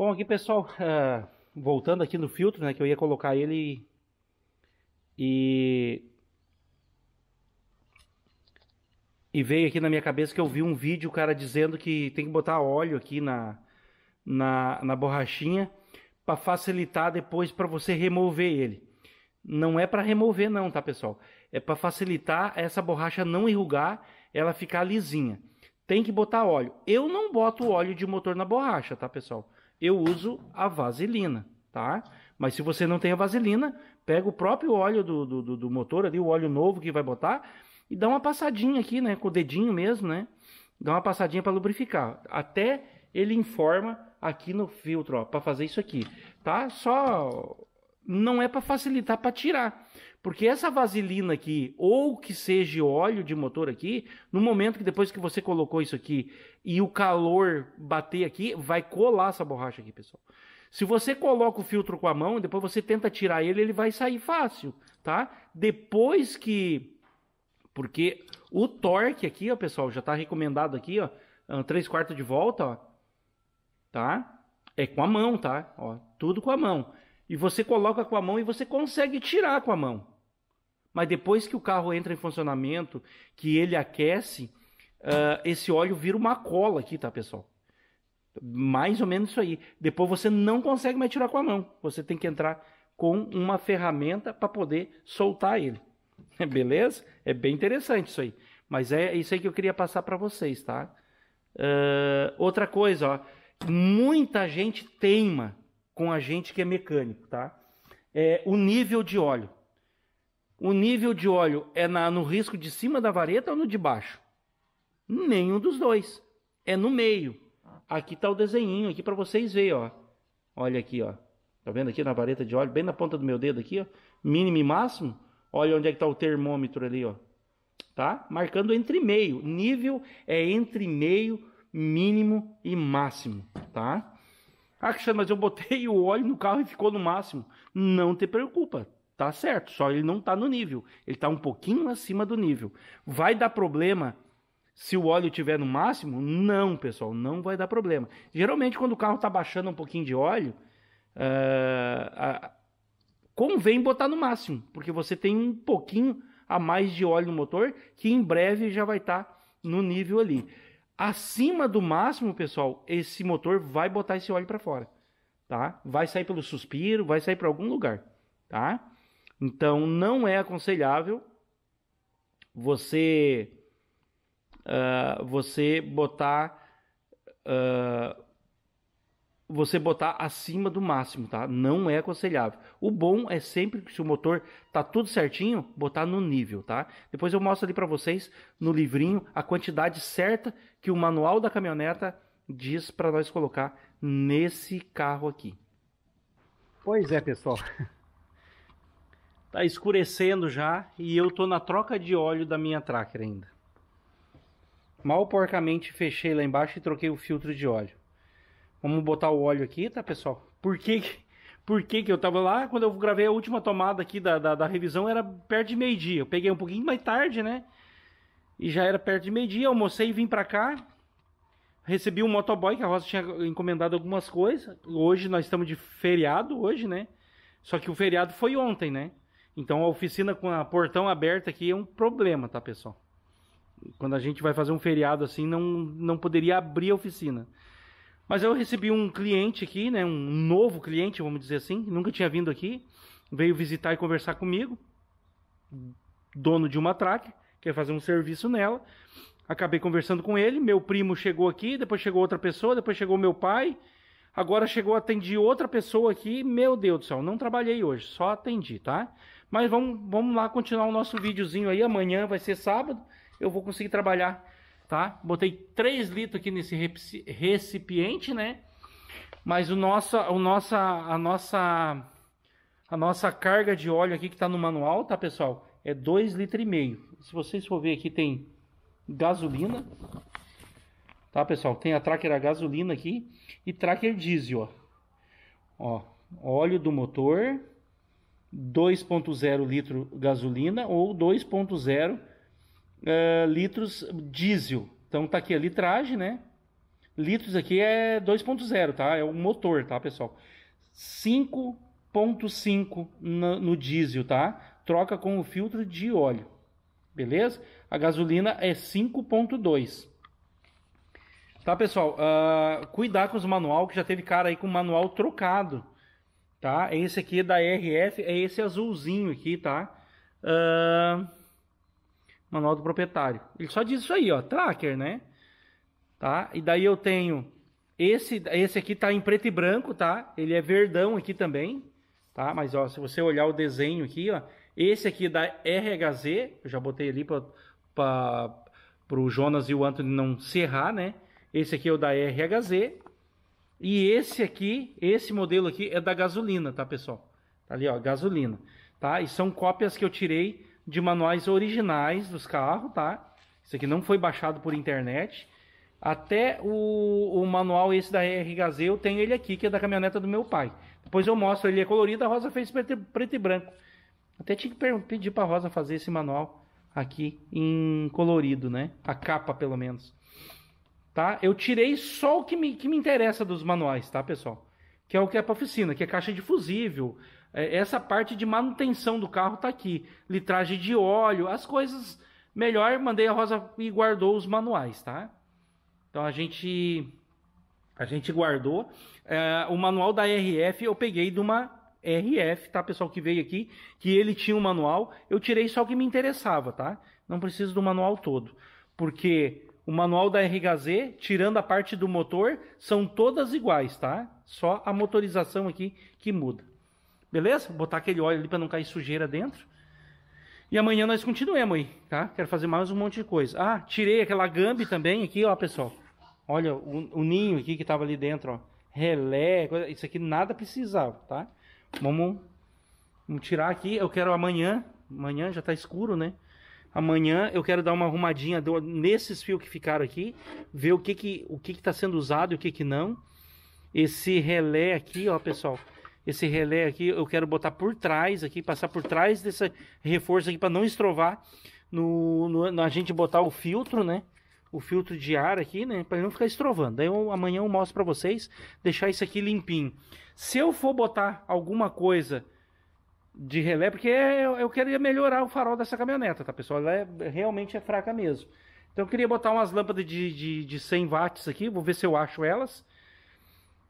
Bom, aqui pessoal, uh, voltando aqui no filtro, né, que eu ia colocar ele e e veio aqui na minha cabeça que eu vi um vídeo o cara dizendo que tem que botar óleo aqui na na, na borrachinha para facilitar depois para você remover ele. Não é para remover não, tá pessoal? É para facilitar essa borracha não enrugar, ela ficar lisinha. Tem que botar óleo. Eu não boto óleo de motor na borracha, tá pessoal? eu uso a vaselina, tá? Mas se você não tem a vaselina, pega o próprio óleo do, do, do motor ali, o óleo novo que vai botar, e dá uma passadinha aqui, né? Com o dedinho mesmo, né? Dá uma passadinha para lubrificar. Até ele informa aqui no filtro, ó, para fazer isso aqui, tá? Só não é para facilitar para tirar. Porque essa vaselina aqui, ou que seja óleo de motor aqui, no momento que depois que você colocou isso aqui e o calor bater aqui, vai colar essa borracha aqui, pessoal. Se você coloca o filtro com a mão, depois você tenta tirar ele, ele vai sair fácil, tá? Depois que... Porque o torque aqui, ó, pessoal, já tá recomendado aqui, ó, 3 é quartos de volta, ó, tá? É com a mão, tá? Ó, tudo com a mão. E você coloca com a mão e você consegue tirar com a mão. Mas depois que o carro entra em funcionamento, que ele aquece, uh, esse óleo vira uma cola aqui, tá, pessoal? Mais ou menos isso aí. Depois você não consegue mais tirar com a mão. Você tem que entrar com uma ferramenta para poder soltar ele. Beleza? É bem interessante isso aí. Mas é isso aí que eu queria passar para vocês, tá? Uh, outra coisa, ó. Muita gente teima com a gente que é mecânico, tá? É o nível de óleo o nível de óleo é na, no risco de cima da vareta ou no de baixo? Nenhum dos dois. É no meio. Aqui está o desenho aqui para vocês verem, ó. Olha aqui, ó. Tá vendo aqui na vareta de óleo, bem na ponta do meu dedo aqui, ó. Mínimo e máximo. Olha onde é que tá o termômetro ali, ó. Tá? Marcando entre meio. Nível é entre meio, mínimo e máximo, tá? Ah, Cristiano, mas eu botei o óleo no carro e ficou no máximo. Não te preocupa, Tá certo, só ele não tá no nível. Ele tá um pouquinho acima do nível. Vai dar problema se o óleo tiver no máximo? Não, pessoal, não vai dar problema. Geralmente, quando o carro tá baixando um pouquinho de óleo, uh, uh, convém botar no máximo, porque você tem um pouquinho a mais de óleo no motor, que em breve já vai estar tá no nível ali. Acima do máximo, pessoal, esse motor vai botar esse óleo para fora, tá? Vai sair pelo suspiro, vai sair para algum lugar, tá? Então não é aconselhável você uh, você botar uh, você botar acima do máximo, tá? Não é aconselhável. O bom é sempre que se o motor tá tudo certinho, botar no nível, tá? Depois eu mostro ali para vocês no livrinho a quantidade certa que o manual da caminhoneta diz para nós colocar nesse carro aqui. Pois é, pessoal. Tá escurecendo já e eu tô na troca de óleo da minha tracker ainda. Mal porcamente fechei lá embaixo e troquei o filtro de óleo. Vamos botar o óleo aqui, tá, pessoal? Por que por que, que eu tava lá? Quando eu gravei a última tomada aqui da, da, da revisão, era perto de meio-dia. Eu peguei um pouquinho mais tarde, né? E já era perto de meio-dia, almocei e vim pra cá. Recebi um motoboy que a Rosa tinha encomendado algumas coisas. Hoje nós estamos de feriado, hoje, né? Só que o feriado foi ontem, né? Então a oficina com a portão aberta aqui é um problema, tá, pessoal? Quando a gente vai fazer um feriado assim, não, não poderia abrir a oficina. Mas eu recebi um cliente aqui, né, um novo cliente, vamos dizer assim, nunca tinha vindo aqui, veio visitar e conversar comigo, dono de uma track, quer fazer um serviço nela. Acabei conversando com ele, meu primo chegou aqui, depois chegou outra pessoa, depois chegou meu pai, agora chegou atendi outra pessoa aqui, meu Deus do céu, não trabalhei hoje, só atendi, tá? Mas vamos, vamos lá continuar o nosso videozinho aí. Amanhã vai ser sábado. Eu vou conseguir trabalhar, tá? Botei 3 litros aqui nesse recipiente, né? Mas o nossa, o nossa, a nossa, a nossa carga de óleo aqui que tá no manual, tá, pessoal? É 2,5 litros e meio. Se vocês for ver aqui tem gasolina, tá, pessoal? Tem a tracker a gasolina aqui e tracker diesel, ó. Ó, óleo do motor, 2.0 litro gasolina ou 2.0 uh, eh, litros diesel. Então tá aqui a litragem, né? Litros aqui é 2.0, tá? É o motor, tá, pessoal? 5.5 no, no diesel, tá? Troca com o filtro de óleo. Beleza? A gasolina é 5.2. Tá, pessoal? Uh, cuidar com os manual, que já teve cara aí com manual trocado tá? Esse aqui é da RF, é esse azulzinho aqui, tá? Uh, manual do proprietário. Ele só diz isso aí, ó, tracker, né? Tá? E daí eu tenho esse, esse aqui tá em preto e branco, tá? Ele é verdão aqui também, tá? Mas ó, se você olhar o desenho aqui, ó, esse aqui é da RHZ, eu já botei ali para o Jonas e o Anthony não serrar, errar, né? Esse aqui é o da RHZ, e esse aqui, esse modelo aqui é da gasolina, tá, pessoal? Tá ali, ó, gasolina, tá? E são cópias que eu tirei de manuais originais dos carros, tá? Isso aqui não foi baixado por internet. Até o, o manual esse da RHZ eu tenho ele aqui, que é da caminhoneta do meu pai. Depois eu mostro, ele é colorido, a Rosa fez preto, preto e branco. Até tinha que pedir para Rosa fazer esse manual aqui em colorido, né? A capa, pelo menos tá? Eu tirei só o que me, que me interessa dos manuais, tá, pessoal? Que é o que é para oficina, que é caixa de fusível, é, essa parte de manutenção do carro tá aqui, litragem de óleo, as coisas melhor, mandei a Rosa e guardou os manuais, tá? Então a gente a gente guardou é, o manual da RF, eu peguei de uma RF, tá, pessoal que veio aqui, que ele tinha um manual, eu tirei só o que me interessava, tá? Não preciso do manual todo, porque o manual da RHZ, tirando a parte do motor, são todas iguais, tá? Só a motorização aqui que muda. Beleza? botar aquele óleo ali para não cair sujeira dentro. E amanhã nós continuemos aí, tá? Quero fazer mais um monte de coisa. Ah, tirei aquela gambi também aqui, ó, pessoal. Olha o, o ninho aqui que tava ali dentro, ó. Relé, coisa, isso aqui nada precisava, tá? Vamos, vamos tirar aqui. Eu quero amanhã, amanhã já tá escuro, né? Amanhã eu quero dar uma arrumadinha nesses fios que ficaram aqui, ver o que que o que que tá sendo usado e o que que não. Esse relé aqui, ó, pessoal, esse relé aqui eu quero botar por trás aqui, passar por trás desse reforço aqui para não estrovar no, no, gente botar o filtro, né? O filtro de ar aqui, né? Para não ficar estrovando. Daí eu, amanhã eu mostro para vocês deixar isso aqui limpinho. Se eu for botar alguma coisa de relé, porque eu queria melhorar o farol dessa caminhoneta, tá pessoal? Ela é, realmente é fraca mesmo. Então eu queria botar umas lâmpadas de, de, de 100 watts aqui, vou ver se eu acho elas.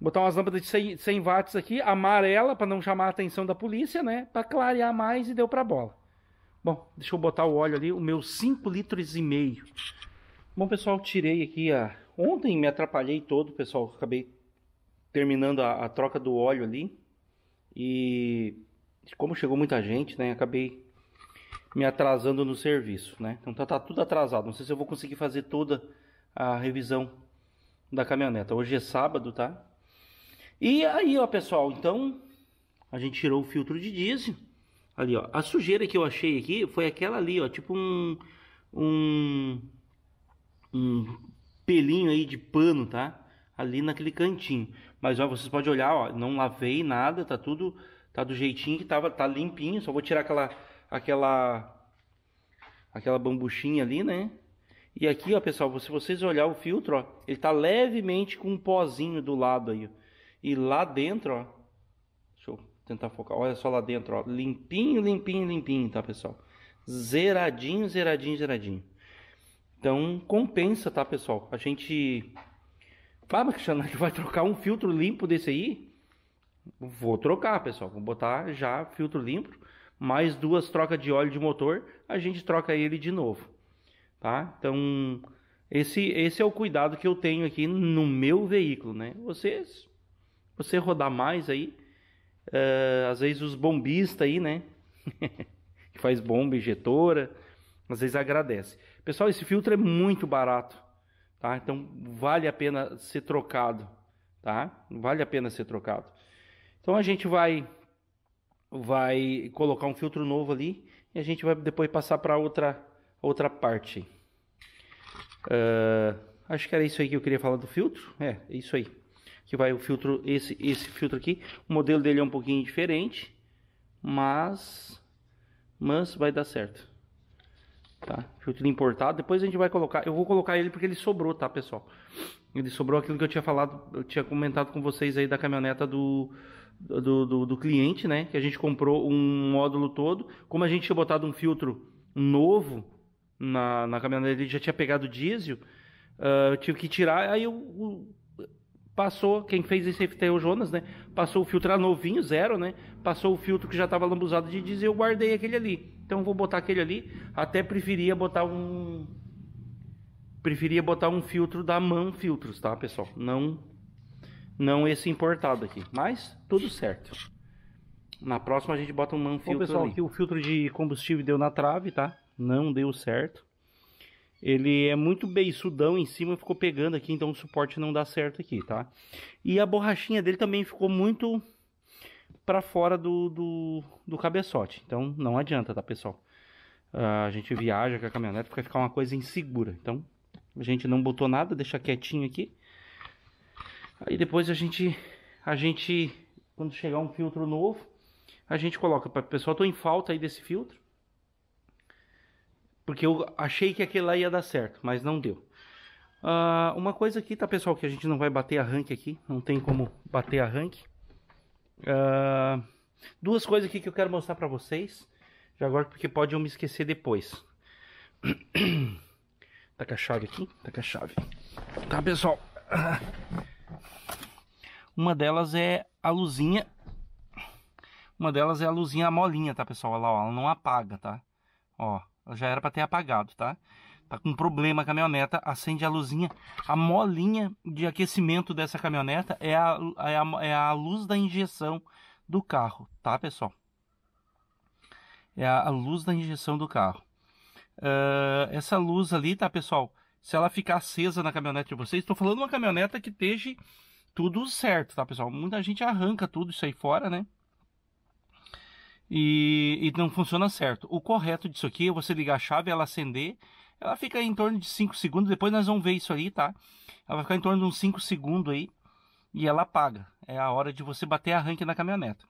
Botar umas lâmpadas de 100, 100 watts aqui, amarela, para não chamar a atenção da polícia, né? Para clarear mais e deu para bola. Bom, deixa eu botar o óleo ali, o meu 5 litros e meio. Bom, pessoal, tirei aqui a... Ontem me atrapalhei todo, pessoal, acabei terminando a, a troca do óleo ali. E como chegou muita gente, né, acabei me atrasando no serviço, né? Então tá, tá, tudo atrasado. Não sei se eu vou conseguir fazer toda a revisão da caminhoneta. Hoje é sábado, tá? E aí, ó, pessoal, então a gente tirou o filtro de diesel. Ali, ó. A sujeira que eu achei aqui foi aquela ali, ó, tipo um um um pelinho aí de pano, tá? Ali naquele cantinho. Mas ó, vocês podem olhar, ó, não lavei nada, tá tudo Tá do jeitinho que tava, tá limpinho. Só vou tirar aquela aquela aquela bambuchinha ali, né? E aqui, ó, pessoal, se vocês olhar o filtro, ó, ele tá levemente com um pozinho do lado aí. E lá dentro, ó, deixa eu tentar focar. Olha só lá dentro, ó, limpinho, limpinho, limpinho, tá, pessoal? Zeradinho, zeradinho, zeradinho. Então, compensa, tá, pessoal? A gente Fala, que vai trocar um filtro limpo desse aí? Vou trocar, pessoal. Vou botar já filtro limpo, mais duas trocas de óleo de motor, a gente troca ele de novo, tá? Então, esse, esse é o cuidado que eu tenho aqui no meu veículo, né? Vocês, você rodar mais aí, uh, às vezes os bombistas aí, né? que faz bomba injetora, às vezes agradece. Pessoal, esse filtro é muito barato, tá? Então, vale a pena ser trocado, tá? Vale a pena ser trocado. Então a gente vai vai colocar um filtro novo ali e a gente vai depois passar para outra outra parte. Uh, acho que era isso aí que eu queria falar do filtro. É, é isso aí. Que vai o filtro esse esse filtro aqui. O modelo dele é um pouquinho diferente, mas mas vai dar certo. Tá? Filtro importado. Depois a gente vai colocar. Eu vou colocar ele porque ele sobrou, tá, pessoal? Ele sobrou aquilo que eu tinha falado, eu tinha comentado com vocês aí da caminhoneta do, do, do, do cliente, né? Que a gente comprou um módulo todo. Como a gente tinha botado um filtro novo na, na caminhonete ele já tinha pegado diesel, uh, tive que tirar, aí eu, eu, passou, quem fez esse FT é o Jonas, né? Passou o filtro novinho, zero, né? Passou o filtro que já estava lambuzado de diesel, eu guardei aquele ali. Então vou botar aquele ali, até preferia botar um preferia botar um filtro da mão filtros, tá, pessoal? Não não esse importado aqui, mas tudo certo. Na próxima a gente bota um mão filtro Bom, pessoal, ali. aqui o filtro de combustível deu na trave, tá? Não deu certo. Ele é muito beiçudão em cima, ficou pegando aqui, então o suporte não dá certo aqui, tá? E a borrachinha dele também ficou muito para fora do, do, do cabeçote, então não adianta, tá, pessoal? Ah, a gente viaja com a caminhonete porque ficar uma coisa insegura. Então, a gente não botou nada, deixa quietinho aqui. Aí depois a gente, a gente, quando chegar um filtro novo, a gente coloca. o pessoal, tô em falta aí desse filtro. Porque eu achei que aquele lá ia dar certo, mas não deu. Uh, uma coisa aqui, tá pessoal, que a gente não vai bater arranque aqui. Não tem como bater arranque. Uh, ah, duas coisas aqui que eu quero mostrar pra vocês. Já agora, porque pode eu me esquecer depois. Tá com a chave aqui? Tá com a chave. Tá, pessoal. Uma delas é a luzinha. Uma delas é a luzinha molinha, tá, pessoal? Olha lá, ó, ela não apaga, tá? Ó, ela já era para ter apagado, tá? Tá com problema a caminhoneta, acende a luzinha. A molinha de aquecimento dessa caminhoneta é a, é a, é a luz da injeção do carro, tá, pessoal? É a, a luz da injeção do carro. Uh, essa luz ali, tá, pessoal? Se ela ficar acesa na caminhonete de vocês, estou falando uma caminhoneta que esteja tudo certo, tá, pessoal? Muita gente arranca tudo isso aí fora, né? E, e, não funciona certo. O correto disso aqui é você ligar a chave, ela acender, ela fica em torno de 5 segundos, depois nós vamos ver isso aí, tá? Ela vai ficar em torno de uns 5 segundos aí, e ela apaga. É a hora de você bater arranque na caminhoneta.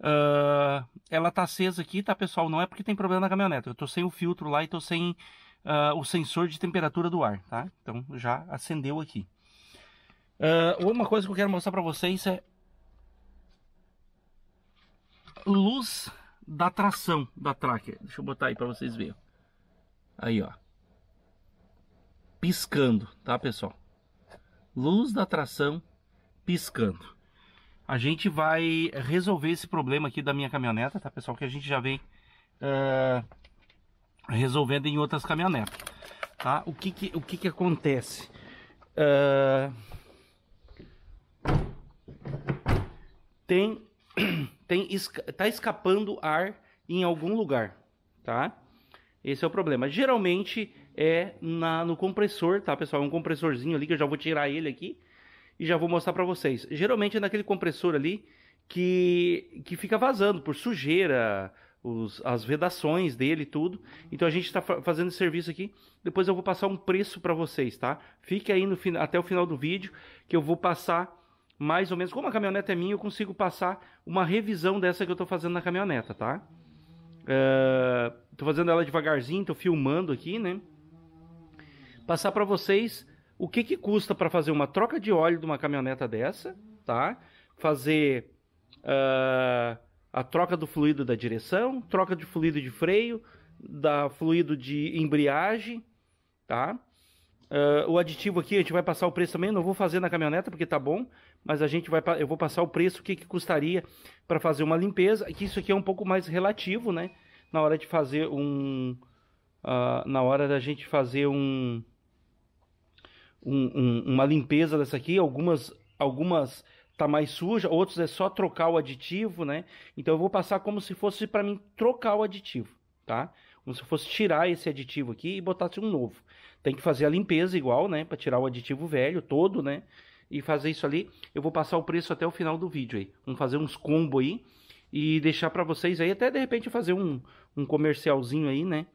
Uh, ela tá acesa aqui, tá, pessoal? Não é porque tem problema na caminhonete. Eu tô sem o filtro lá e tô sem uh, o sensor de temperatura do ar, tá? Então já acendeu aqui. Uh, uma coisa que eu quero mostrar pra vocês é luz da tração da tracker. Deixa eu botar aí pra vocês verem. Aí, ó. Piscando, tá, pessoal? Luz da tração piscando a gente vai resolver esse problema aqui da minha caminhoneta, tá pessoal? Que a gente já vem uh, resolvendo em outras caminhonetas, tá? O que que, o que, que acontece? Uh, tem, tem, tá escapando ar em algum lugar, tá? Esse é o problema. Geralmente é na, no compressor, tá pessoal? É um compressorzinho ali que eu já vou tirar ele aqui e já vou mostrar para vocês. Geralmente é naquele compressor ali que, que fica vazando por sujeira, os, as vedações dele e tudo. Então a gente está fazendo esse serviço aqui. Depois eu vou passar um preço para vocês, tá? Fique aí no, até o final do vídeo que eu vou passar mais ou menos. Como a caminhoneta é minha, eu consigo passar uma revisão dessa que eu estou fazendo na caminhoneta, tá? Estou uh, fazendo ela devagarzinho, estou filmando aqui, né? Passar para vocês o que, que custa para fazer uma troca de óleo de uma caminhoneta dessa, tá? Fazer uh, a troca do fluido da direção, troca de fluido de freio, da fluido de embreagem, tá? Uh, o aditivo aqui a gente vai passar o preço também. não vou fazer na caminhoneta porque tá bom, mas a gente vai, eu vou passar o preço que, que custaria para fazer uma limpeza. Que isso aqui é um pouco mais relativo, né? Na hora de fazer um, uh, na hora da gente fazer um, um, um, uma limpeza dessa aqui, algumas algumas tá mais suja, outros é só trocar o aditivo, né? Então eu vou passar como se fosse para mim trocar o aditivo, tá? Como se fosse tirar esse aditivo aqui e botar assim um novo. Tem que fazer a limpeza igual, né, para tirar o aditivo velho todo, né? E fazer isso ali. Eu vou passar o preço até o final do vídeo aí. Vamos fazer uns combo aí e deixar para vocês aí até de repente fazer um, um comercialzinho aí, né?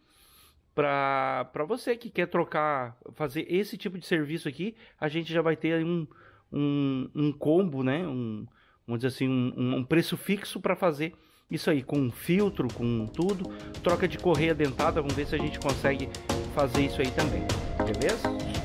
para você que quer trocar, fazer esse tipo de serviço aqui, a gente já vai ter um, um, um combo, né? Um, vamos dizer assim, um, um preço fixo para fazer isso aí, com filtro, com tudo. Troca de correia dentada, vamos ver se a gente consegue fazer isso aí também, beleza?